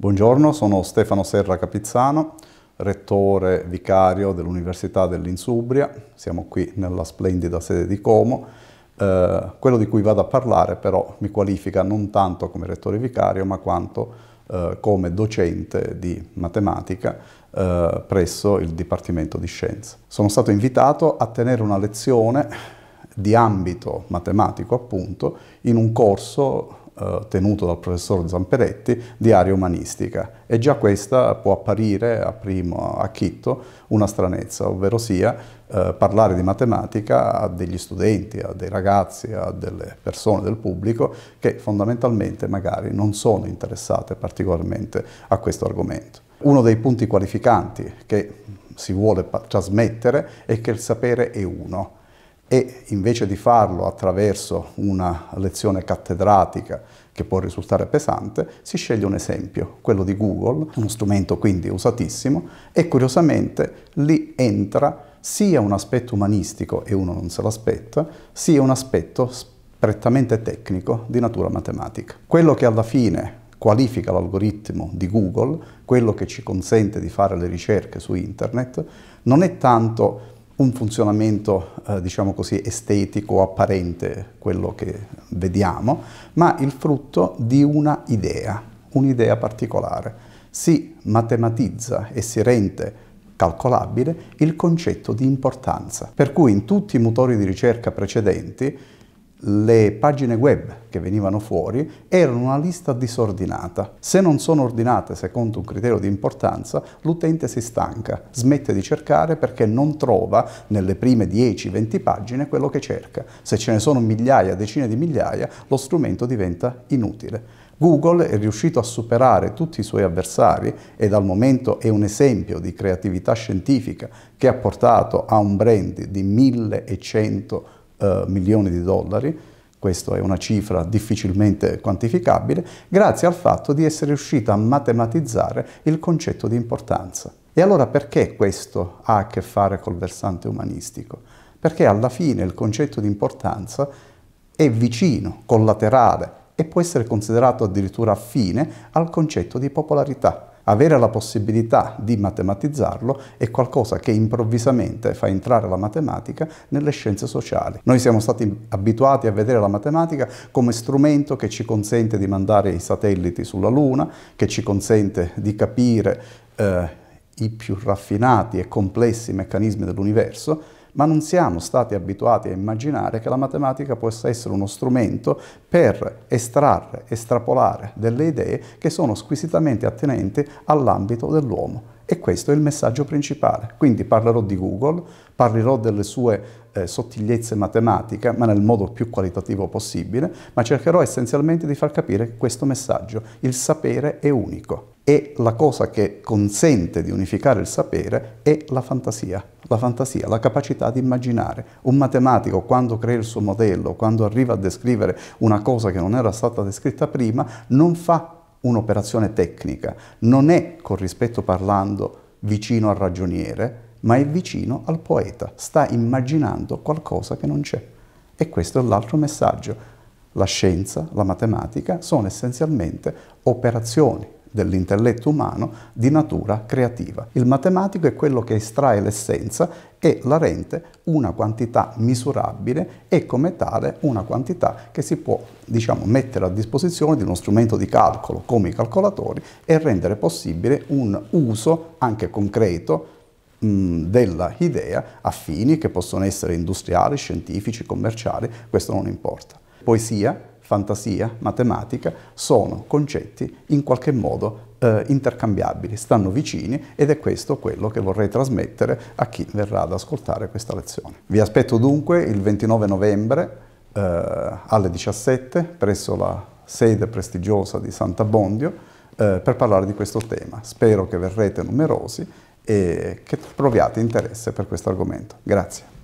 Buongiorno, sono Stefano Serra Capizzano, rettore vicario dell'Università dell'Insubria. Siamo qui nella splendida sede di Como. Eh, quello di cui vado a parlare però mi qualifica non tanto come rettore vicario, ma quanto eh, come docente di matematica eh, presso il Dipartimento di Scienze. Sono stato invitato a tenere una lezione di ambito matematico appunto in un corso eh, tenuto dal professor Zamperetti, di aria umanistica. E già questa può apparire a primo acchitto una stranezza, ovvero sia eh, parlare di matematica a degli studenti, a dei ragazzi, a delle persone del pubblico che fondamentalmente magari non sono interessate particolarmente a questo argomento. Uno dei punti qualificanti che si vuole trasmettere è che il sapere è uno e invece di farlo attraverso una lezione cattedratica che può risultare pesante, si sceglie un esempio, quello di Google, uno strumento quindi usatissimo e curiosamente lì entra sia un aspetto umanistico e uno non se l'aspetta, sia un aspetto prettamente tecnico di natura matematica. Quello che alla fine qualifica l'algoritmo di Google, quello che ci consente di fare le ricerche su internet, non è tanto un funzionamento, eh, diciamo così, estetico, apparente, quello che vediamo, ma il frutto di una idea, un'idea particolare. Si matematizza e si rende calcolabile il concetto di importanza. Per cui in tutti i motori di ricerca precedenti le pagine web che venivano fuori erano una lista disordinata. Se non sono ordinate secondo un criterio di importanza, l'utente si stanca, smette di cercare perché non trova nelle prime 10-20 pagine quello che cerca. Se ce ne sono migliaia, decine di migliaia, lo strumento diventa inutile. Google è riuscito a superare tutti i suoi avversari e dal momento è un esempio di creatività scientifica che ha portato a un brand di 1100 eh, milioni di dollari, questa è una cifra difficilmente quantificabile, grazie al fatto di essere riuscita a matematizzare il concetto di importanza. E allora perché questo ha a che fare col versante umanistico? Perché alla fine il concetto di importanza è vicino, collaterale e può essere considerato addirittura affine al concetto di popolarità avere la possibilità di matematizzarlo è qualcosa che improvvisamente fa entrare la matematica nelle scienze sociali. Noi siamo stati abituati a vedere la matematica come strumento che ci consente di mandare i satelliti sulla Luna, che ci consente di capire eh, i più raffinati e complessi meccanismi dell'universo, ma non siamo stati abituati a immaginare che la matematica possa essere uno strumento per estrarre, estrapolare delle idee che sono squisitamente attenenti all'ambito dell'uomo. E questo è il messaggio principale. Quindi parlerò di Google, parlerò delle sue eh, sottigliezze matematiche, ma nel modo più qualitativo possibile, ma cercherò essenzialmente di far capire questo messaggio. Il sapere è unico e la cosa che consente di unificare il sapere è la fantasia, la fantasia, la capacità di immaginare. Un matematico quando crea il suo modello, quando arriva a descrivere una cosa che non era stata descritta prima, non fa un'operazione tecnica, non è, con rispetto parlando, vicino al ragioniere, ma è vicino al poeta, sta immaginando qualcosa che non c'è. E questo è l'altro messaggio. La scienza, la matematica sono essenzialmente operazioni, dell'intelletto umano di natura creativa. Il matematico è quello che estrae l'essenza e la rende una quantità misurabile e come tale una quantità che si può diciamo, mettere a disposizione di uno strumento di calcolo come i calcolatori e rendere possibile un uso anche concreto della idea a fini che possono essere industriali, scientifici, commerciali, questo non importa. Poesia fantasia, matematica, sono concetti in qualche modo eh, intercambiabili, stanno vicini ed è questo quello che vorrei trasmettere a chi verrà ad ascoltare questa lezione. Vi aspetto dunque il 29 novembre eh, alle 17 presso la sede prestigiosa di Sant'Abbondio eh, per parlare di questo tema. Spero che verrete numerosi e che proviate interesse per questo argomento. Grazie.